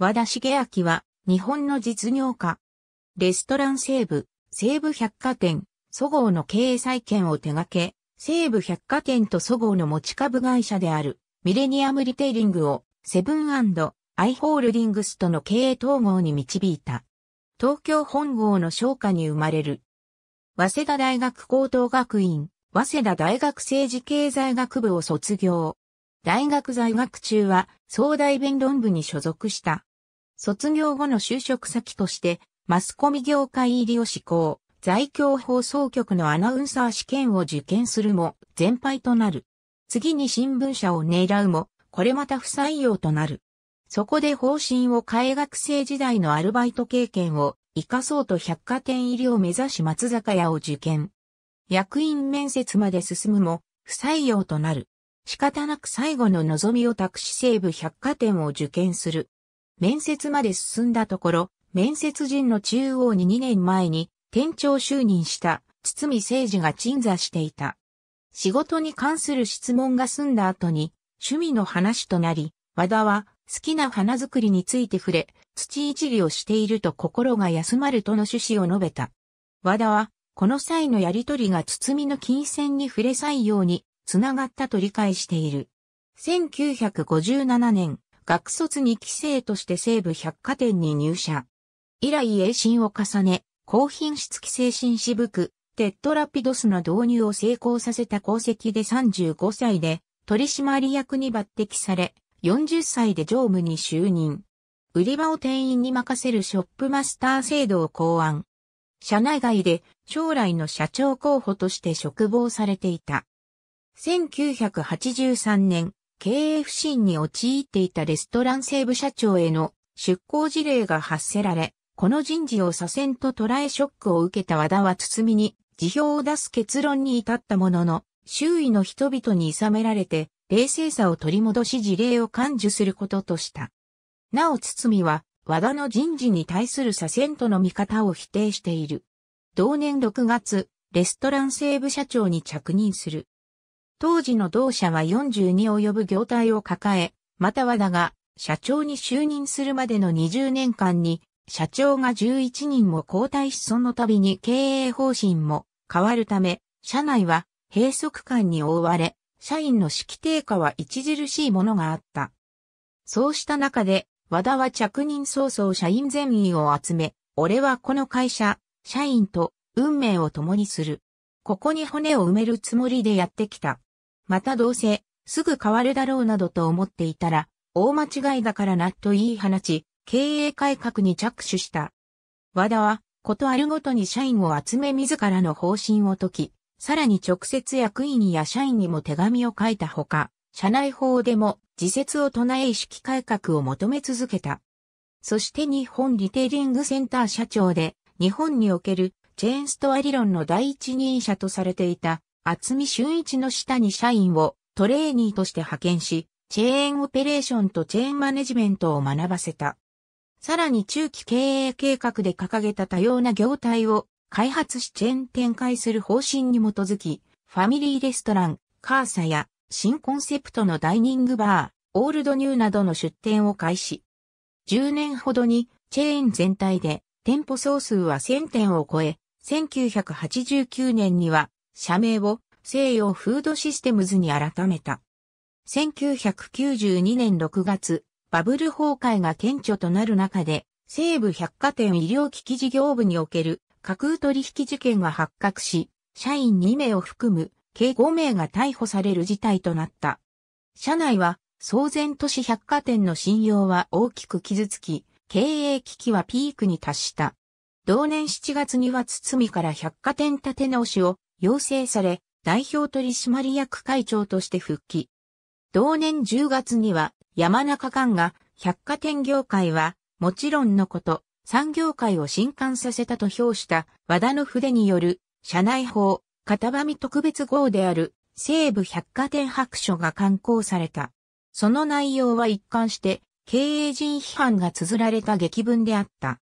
和田茂明は、日本の実業家。レストラン西部、西部百貨店、そごうの経営再建を手掛け、西部百貨店とそごうの持ち株会社である、ミレニアムリテイリングを、セブンアイ・ホールディングスとの経営統合に導いた。東京本郷の商家に生まれる。早稲田大学高等学院、早稲田大学政治経済学部を卒業。大学在学中は、総大弁論部に所属した。卒業後の就職先として、マスコミ業界入りを志向、在京放送局のアナウンサー試験を受験するも、全敗となる。次に新聞社を狙うも、これまた不採用となる。そこで方針を変え学生時代のアルバイト経験を生かそうと百貨店入りを目指し松坂屋を受験。役員面接まで進むも、不採用となる。仕方なく最後の望みを託し西部百貨店を受験する。面接まで進んだところ、面接陣の中央に2年前に店長就任した堤誠二が鎮座していた。仕事に関する質問が済んだ後に趣味の話となり、和田は好きな花作りについて触れ、土いじりをしていると心が休まるとの趣旨を述べた。和田は、この際のやりとりが堤の金銭に触れようにつながったと理解している。1957年、学卒2期生として西部百貨店に入社。以来栄進を重ね、高品質規制新部区、テッドラピドスの導入を成功させた功績で35歳で取締役に抜擢され、40歳で常務に就任。売り場を店員に任せるショップマスター制度を考案。社内外で将来の社長候補として嘱望されていた。1983年、経営不振に陥っていたレストラン西部社長への出向事例が発せられ、この人事を左遷と捉えショックを受けた和田はみに辞表を出す結論に至ったものの、周囲の人々に諌められて、冷静さを取り戻し事例を感受することとした。なおみは、和田の人事に対する左遷との見方を否定している。同年6月、レストラン西部社長に着任する。当時の同社は40に及ぶ業態を抱え、また和田が社長に就任するまでの20年間に、社長が11人も交代しその度に経営方針も変わるため、社内は閉塞感に覆われ、社員の指揮低下は著しいものがあった。そうした中で、和田は着任早々社員全員を集め、俺はこの会社、社員と運命を共にする。ここに骨を埋めるつもりでやってきた。またどうせ、すぐ変わるだろうなどと思っていたら、大間違いだからなと言い放ち、経営改革に着手した。和田は、ことあるごとに社員を集め自らの方針を解き、さらに直接役員や社員にも手紙を書いたほか、社内法でも自説を唱え意識改革を求め続けた。そして日本リテイリングセンター社長で、日本におけるチェーンストア理論の第一人者とされていた厚見俊一の下に社員をトレーニーとして派遣し、チェーンオペレーションとチェーンマネジメントを学ばせた。さらに中期経営計画で掲げた多様な業態を開発しチェーン展開する方針に基づき、ファミリーレストラン、カーサや新コンセプトのダイニングバー、オールドニューなどの出店を開始。10年ほどにチェーン全体で店舗総数は1000店を超え、1989年には社名を西洋フードシステムズに改めた。1992年6月、バブル崩壊が顕著となる中で、西部百貨店医療機器事業部における架空取引事件が発覚し、社員2名を含む計5名が逮捕される事態となった。社内は、騒然都市百貨店の信用は大きく傷つき、経営危機はピークに達した。同年7月には堤から百貨店建て直しを要請され、代表取締役会長として復帰。同年10月には、山中館が、百貨店業界は、もちろんのこと、産業界を震撼させたと評した和田の筆による社内法、片紙特別号である西部百貨店白書が刊行された。その内容は一貫して経営陣批判が綴られた劇文であった。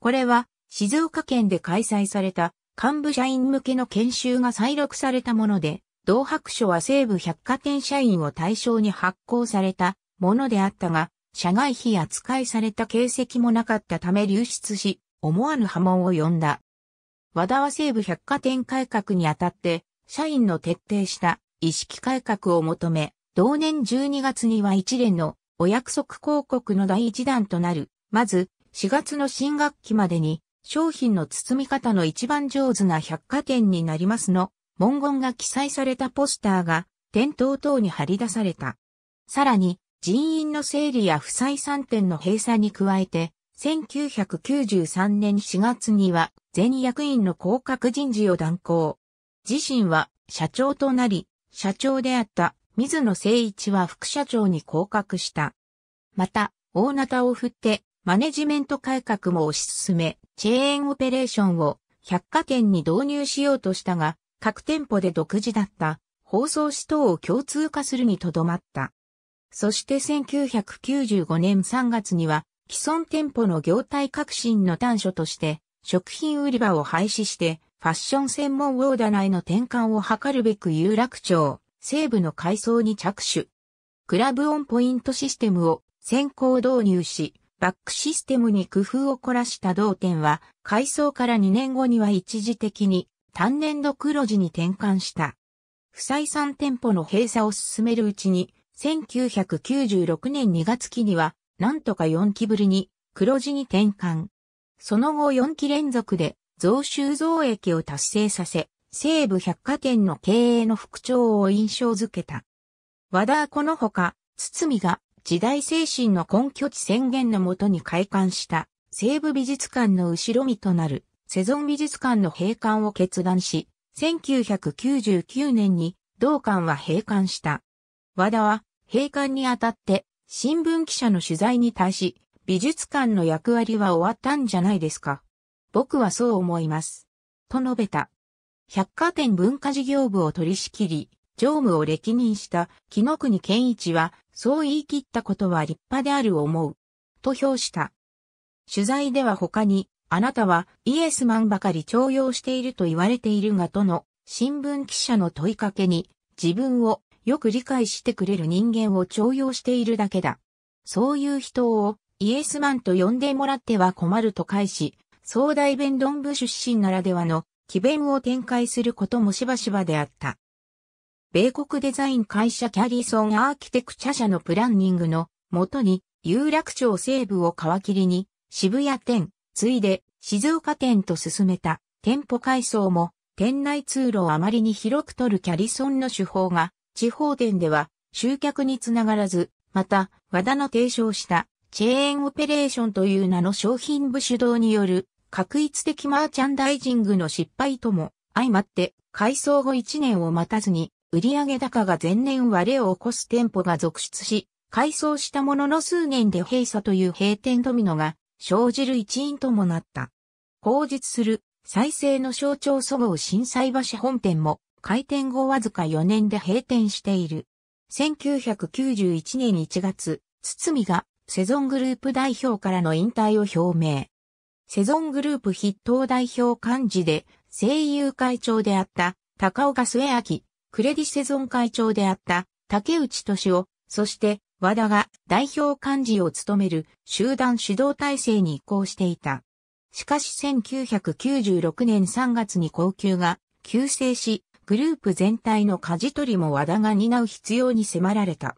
これは静岡県で開催された幹部社員向けの研修が再録されたもので、同白書は西部百貨店社員を対象に発行されたものであったが、社外費扱いされた形跡もなかったため流出し、思わぬ波紋を呼んだ。和田は西部百貨店改革にあたって、社員の徹底した意識改革を求め、同年12月には一連のお約束広告の第一弾となる、まず4月の新学期までに商品の包み方の一番上手な百貨店になりますの文言が記載されたポスターが店頭等に貼り出された。さらに人員の整理や不採算店の閉鎖に加えて、1993年4月には全役員の降格人事を断行。自身は社長となり、社長であった水野誠一は副社長に降格した。また、大なたを振ってマネジメント改革も推し進め、チェーンオペレーションを百貨店に導入しようとしたが、各店舗で独自だった包装紙等を共通化するにとどまった。そして1995年3月には、既存店舗の業態革新の端緒として、食品売り場を廃止して、ファッション専門ウォーダナへの転換を図るべく有楽町、西部の改装に着手。クラブオンポイントシステムを先行導入し、バックシステムに工夫を凝らした同店は、改装から2年後には一時的に単年度黒字に転換した。不採算店舗の閉鎖を進めるうちに、1996年2月期には、なんとか4期ぶりに黒字に転換。その後4期連続で増収増益を達成させ、西武百貨店の経営の復調を印象づけた。和田はこのほか、堤が時代精神の根拠地宣言のもとに開館した西部美術館の後ろ身となるセゾン美術館の閉館を決断し、1999年に同館は閉館した。和田は閉館にあたって新聞記者の取材に対し、美術館の役割は終わったんじゃないですか。僕はそう思います。と述べた。百貨店文化事業部を取り仕切り、常務を歴任した木の国健一は、そう言い切ったことは立派である思う。と評した。取材では他に、あなたはイエスマンばかり徴用していると言われているがとの新聞記者の問いかけに自分をよく理解してくれる人間を徴用しているだけだ。そういう人をイエスマンと呼んでもらっては困ると返し、総大弁論部出身ならではの奇弁を展開することもしばしばであった。米国デザイン会社キャリソンアーキテクチャ社のプランニングのもとに、有楽町西部を皮切りに、渋谷店、ついで静岡店と進めた店舗改装も、店内通路をあまりに広く取るキャリソンの手法が、地方店では集客につながらず、また、和田の提唱したチェーンオペレーションという名の商品部主導による確一的マーチャンダイジングの失敗とも相まって改装後1年を待たずに売上高が前年割れを起こす店舗が続出し、改装したものの数年で閉鎖という閉店ドミノが生じる一因ともなった。後述する再生の象徴そごう震災橋本店も開店後わずか4年で閉店している。1991年1月、堤がセゾングループ代表からの引退を表明。セゾングループ筆頭代表幹事で声優会長であった高岡末明、クレディセゾン会長であった竹内敏夫、そして和田が代表幹事を務める集団指導体制に移行していた。しかし1996年3月に高級が急成し、グループ全体の舵取りも和田が担う必要に迫られた。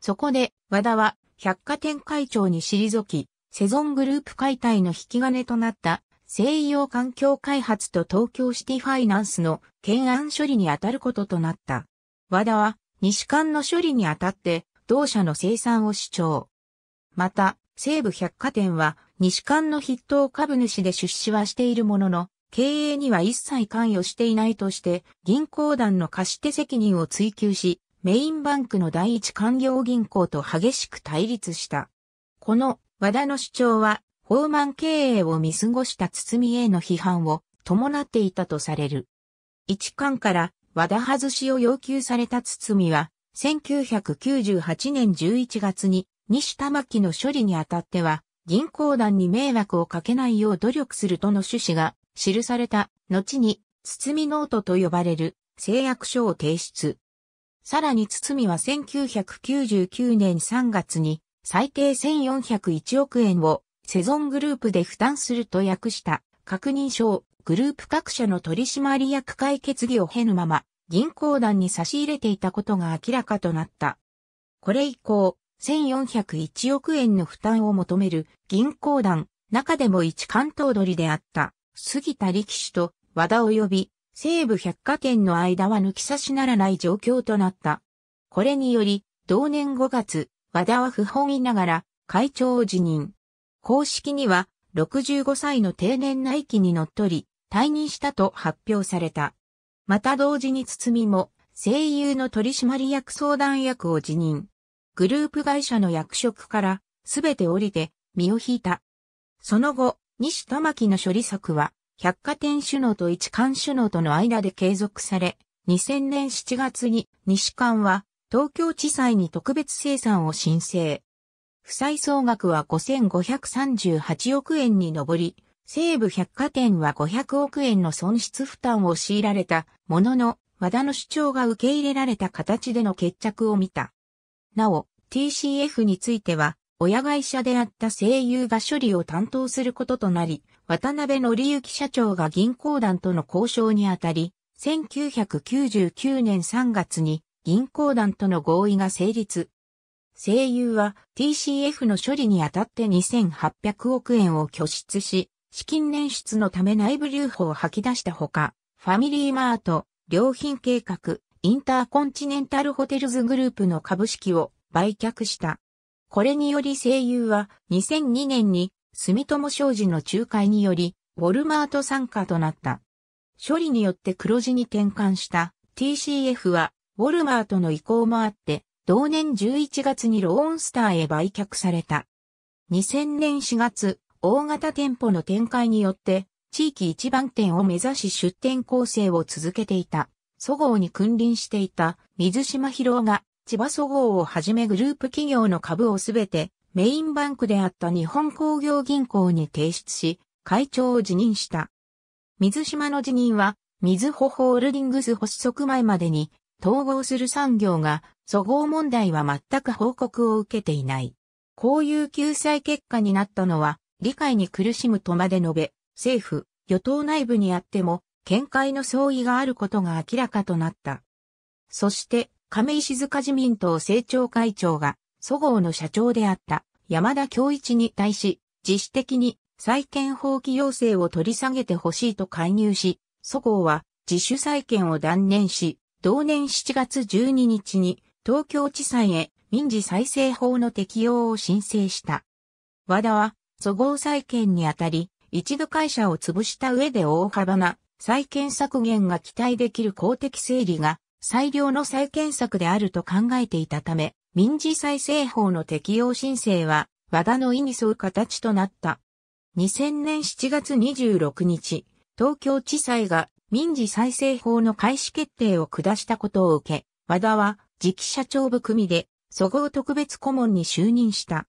そこで和田は百貨店会長に退き、セゾングループ解体の引き金となった西洋環境開発と東京シティファイナンスの懸案処理に当たることとなった。和田は西館の処理にあたって同社の生産を主張。また、西部百貨店は西館の筆頭株主で出資はしているものの、経営には一切関与していないとして、銀行団の貸し手責任を追求し、メインバンクの第一官業銀行と激しく対立した。この和田の主張はホーマン経営を見過ごした堤への批判を伴っていたとされる。一貫から和田外しを要求された堤は、1998年11月に西玉木の処理にあたっては、銀行団に迷惑をかけないよう努力するとの趣旨が記された後に、堤ノートと呼ばれる誓約書を提出。さらに堤は1999年3月に最低1401億円をセゾングループで負担すると訳した確認書をグループ各社の取締役会決議を経ぬまま銀行団に差し入れていたことが明らかとなった。これ以降、1401億円の負担を求める銀行団、中でも一関東取りであった杉田力士と和田及び西部百貨店の間は抜き差しならない状況となった。これにより、同年5月、和田は不本意ながら会長を辞任。公式には65歳の定年内期にのっとり退任したと発表された。また同時に堤も声優の取締役相談役を辞任。グループ会社の役職からすべて降りて身を引いた。その後、西玉木の処理策は百貨店首脳と一貫首脳との間で継続され、2000年7月に西館は東京地裁に特別生産を申請。負債総額は5538億円に上り、西部百貨店は500億円の損失負担を強いられたものの、和田の主張が受け入れられた形での決着を見た。なお、TCF については、親会社であった声優が処理を担当することとなり、渡辺則之社長が銀行団との交渉にあたり、1999年3月に銀行団との合意が成立。声優は TCF の処理にあたって2800億円を拠出し、資金捻出のため内部留保を吐き出したほか、ファミリーマート、良品計画、インターコンチネンタルホテルズグループの株式を売却した。これにより声優は2002年に住友商事の仲介により、ウォルマート参加となった。処理によって黒字に転換した TCF は、ウォルマートの意向もあって、同年11月にローンスターへ売却された。2000年4月、大型店舗の展開によって、地域一番店を目指し出店構成を続けていた、そごうに君臨していた水島博が、千葉そごうをはじめグループ企業の株をすべてメインバンクであった日本工業銀行に提出し、会長を辞任した。水島の辞任は、水穂ホールディングス発足前までに統合する産業が、祖合問題は全く報告を受けていない。こういう救済結果になったのは、理解に苦しむとまで述べ、政府、与党内部にあっても、見解の相違があることが明らかとなった。そして、亀井静香自民党政調会長が、祖合の社長であった山田京一に対し、自主的に再建放棄要請を取り下げてほしいと介入し、祖合は自主再建を断念し、同年7月12日に東京地裁へ民事再生法の適用を申請した。和田は、祖合債権にあたり、一度会社を潰した上で大幅な債権削減が期待できる公的整理が最良の再建策であると考えていたため、民事再生法の適用申請は和田の意に沿う形となった。2000年7月26日、東京地裁が民事再生法の開始決定を下したことを受け、和田は次期社長部組で、そごう特別顧問に就任した。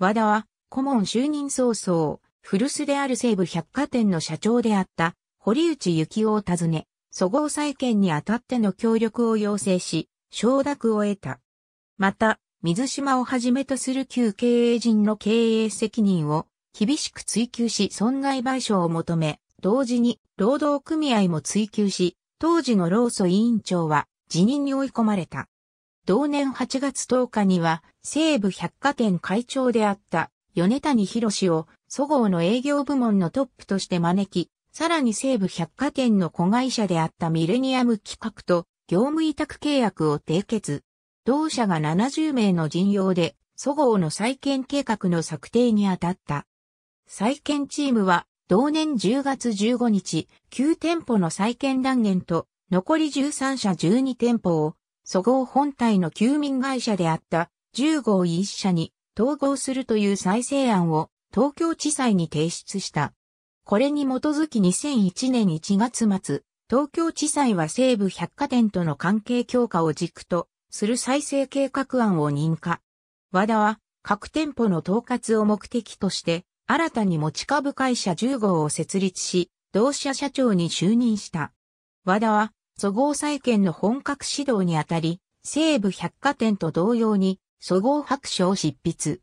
和田は、顧問就任早々、古巣である西武百貨店の社長であった、堀内幸雄を訪ね、そごう再建にあたっての協力を要請し、承諾を得た。また、水島をはじめとする旧経営陣の経営責任を厳しく追及し損害賠償を求め、同時に労働組合も追求し、当時の労組委員長は辞任に追い込まれた。同年8月10日には西武百貨店会長であった米谷博士を祖号の営業部門のトップとして招き、さらに西武百貨店の子会社であったミレニアム企画と業務委託契約を締結。同社が70名の陣容で、祖号の再建計画の策定に当たった。再建チームは同年10月15日、9店舗の再建断言と、残り13社12店舗を、そごう本体の休眠会社であった10号1社に統合するという再生案を東京地裁に提出した。これに基づき2001年1月末、東京地裁は西部百貨店との関係強化を軸とする再生計画案を認可。和田は各店舗の統括を目的として新たに持ち株会社10号を設立し、同社社長に就任した。和田は、そごう建の本格指導にあたり、西部百貨店と同様に、そごう白書を執筆。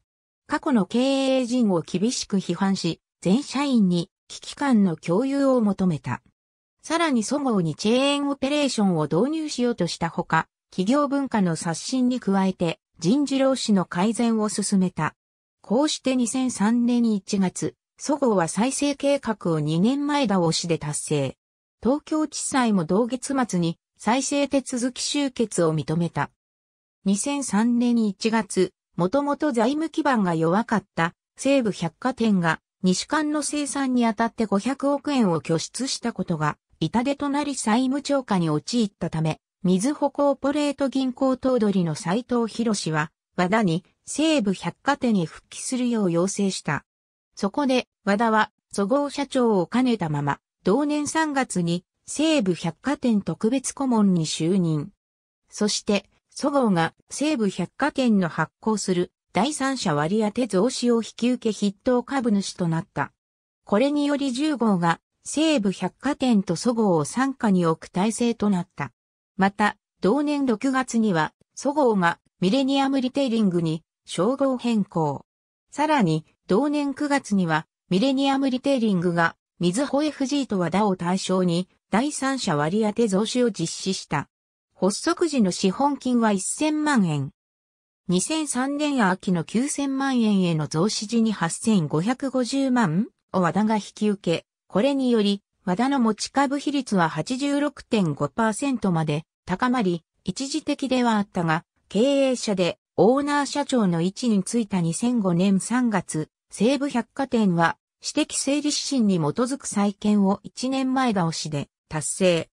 過去の経営陣を厳しく批判し、全社員に危機感の共有を求めた。さらにそごうにチェーンオペレーションを導入しようとしたほか、企業文化の刷新に加えて、人事労使の改善を進めた。こうして2003年1月、祖号は再生計画を2年前倒しで達成。東京地裁も同月末に再生手続き終結を認めた。2003年1月、もともと財務基盤が弱かった西武百貨店が西館の生産にあたって500億円を拠出したことが痛手となり債務超過に陥ったため、水ずコーポレート銀行頭取の斎藤博は、和田に西武百貨店に復帰するよう要請した。そこで、和田は、そご社長を兼ねたまま、同年3月に、西武百貨店特別顧問に就任。そして、そごが西武百貨店の発行する第三者割当増資を引き受け筆頭株主となった。これにより10号が西武百貨店とそごを参加に置く体制となった。また、同年6月には、そごがミレニアムリテイリングに称号変更。さらに、同年9月には、ミレニアムリテイリングが、水ず FG と和田を対象に、第三者割当増資を実施した。発足時の資本金は1000万円。2003年秋の9000万円への増資時に8550万を和田が引き受け、これにより、和田の持ち株比率は86.5%まで高まり、一時的ではあったが、経営者でオーナー社長の位置についた2005年3月、西武百貨店は、私的整理指針に基づく再建を1年前倒しで達成。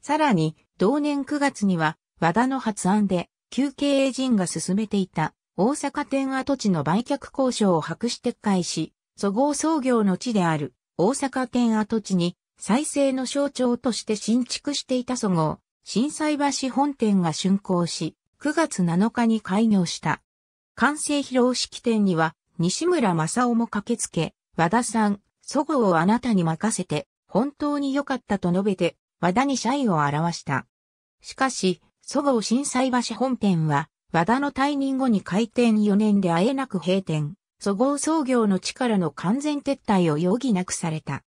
さらに、同年9月には、和田の発案で、旧経営陣が進めていた大阪店跡地の売却交渉を白紙撤回し、そごう創業の地である大阪店跡地に再生の象徴として新築していたそごう、震災橋本店が竣工し、9月7日に開業した。完成披露式典には、西村正夫も駆けつけ、和田さん、祖母をあなたに任せて、本当に良かったと述べて、和田に謝意を表した。しかし、祖母震災橋本店は、和田の退任後に開店4年であえなく閉店、祖母創業の力の完全撤退を余儀なくされた。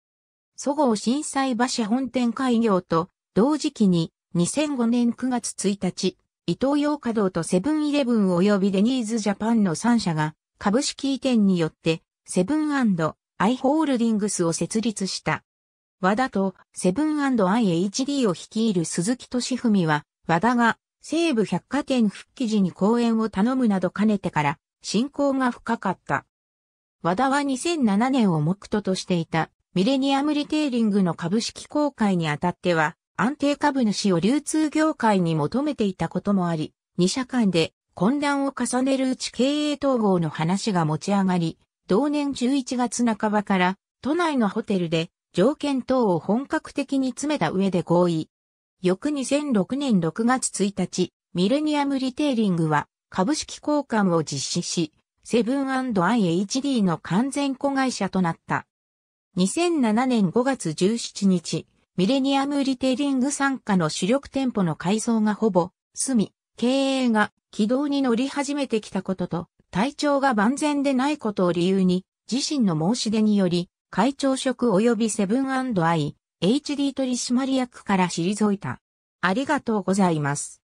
祖母震災橋本店開業と、同時期に2005年9月1日、伊東洋華ーとセブンイレブン及びデニーズジャパンの3社が株式移転によってセブンアイ・ホールディングスを設立した。和田とセブンアイ・ h d を率いる鈴木敏文は、和田が西武百貨店復帰時に講演を頼むなど兼ねてから、進行が深かった。和田は2007年を目途としていたミレニアムリテイリングの株式公開にあたっては、安定株主を流通業界に求めていたこともあり、2社間で混乱を重ねるうち経営統合の話が持ち上がり、同年11月半ばから都内のホテルで条件等を本格的に詰めた上で合意。翌2006年6月1日、ミレニアムリテイリングは株式交換を実施し、セブン &IHD の完全子会社となった。2007年5月17日、ミレニアムリテイリング参加の主力店舗の改装がほぼ、済み、経営が軌道に乗り始めてきたことと、体調が万全でないことを理由に、自身の申し出により、会長職及びセブンアイ、HD 取締役から退いた。ありがとうございます。